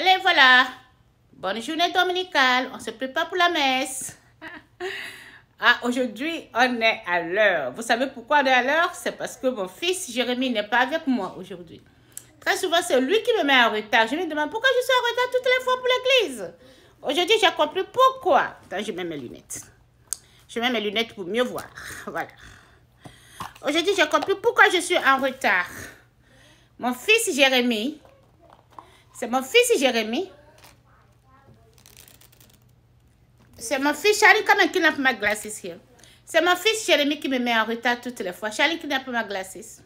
Allez, voilà. Bonne journée dominicale. On se prépare pour la messe. ah, aujourd'hui, on est à l'heure. Vous savez pourquoi on est à l'heure C'est parce que mon fils Jérémy n'est pas avec moi aujourd'hui. Très souvent, c'est lui qui me met en retard. Je me demande pourquoi je suis en retard toutes les fois pour l'église. Aujourd'hui, j'ai compris pourquoi. Attends, je mets mes lunettes. Je mets mes lunettes pour mieux voir. Voilà. Aujourd'hui, j'ai compris pourquoi je suis en retard. Mon fils Jérémy c'est mon fils Jérémy. C'est mon fils Charlie qui n'a pas ma glace ici. C'est mon fils Jérémy qui me met en retard toutes les fois. Charlie qui n'a pas ma glace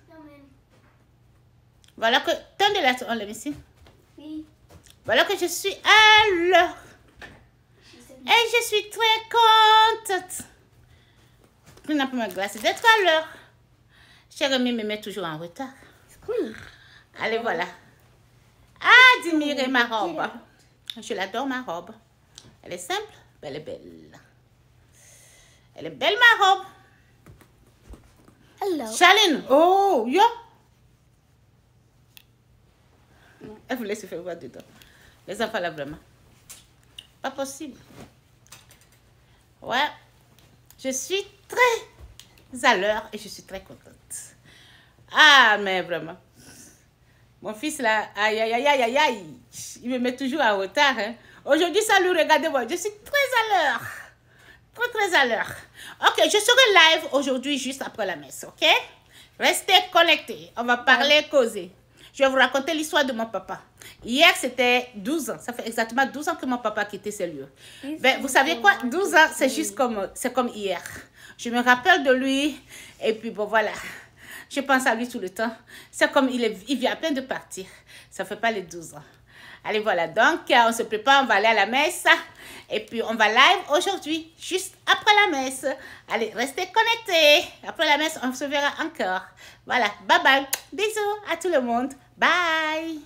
Voilà que... Tendez la on le ici. Oui. Voilà que je suis à l'heure. Et je suis très contente. Je n'a pas ma glace d'être à l'heure. Jérémy me met toujours en retard. Cool. Allez, voilà admirer ma robe. Je l'adore, ma robe. Elle est simple, belle elle est belle. Elle est belle, ma robe. Chaline. Oh, yo. Elle voulait se faire voir dedans. Les enfants, là, vraiment. Pas possible. Ouais. Je suis très à l'heure et je suis très contente. Ah, mais vraiment. Mon fils là, aïe aïe aïe aïe aïe, il me met toujours à retard. Hein. Aujourd'hui, salut, regardez-moi, je suis très à l'heure. Très très à l'heure. Ok, je serai live aujourd'hui juste après la messe, ok? Restez connectés, on va parler, causer. Je vais vous raconter l'histoire de mon papa. Hier, c'était 12 ans. Ça fait exactement 12 ans que mon papa a quitté ce lieu. Ben, vous savez quoi 12 ans, c'est juste comme, comme hier. Je me rappelle de lui. Et puis, bon, voilà. Je pense à lui tout le temps. C'est comme il, vient à peine de partir. Ça fait pas les 12 ans. Allez, voilà. Donc, euh, on se prépare, on va aller à la messe. Et puis, on va live aujourd'hui, juste après la messe. Allez, restez connectés. Après la messe, on se verra encore. Voilà. Bye bye. Bisous à tout le monde. Bye.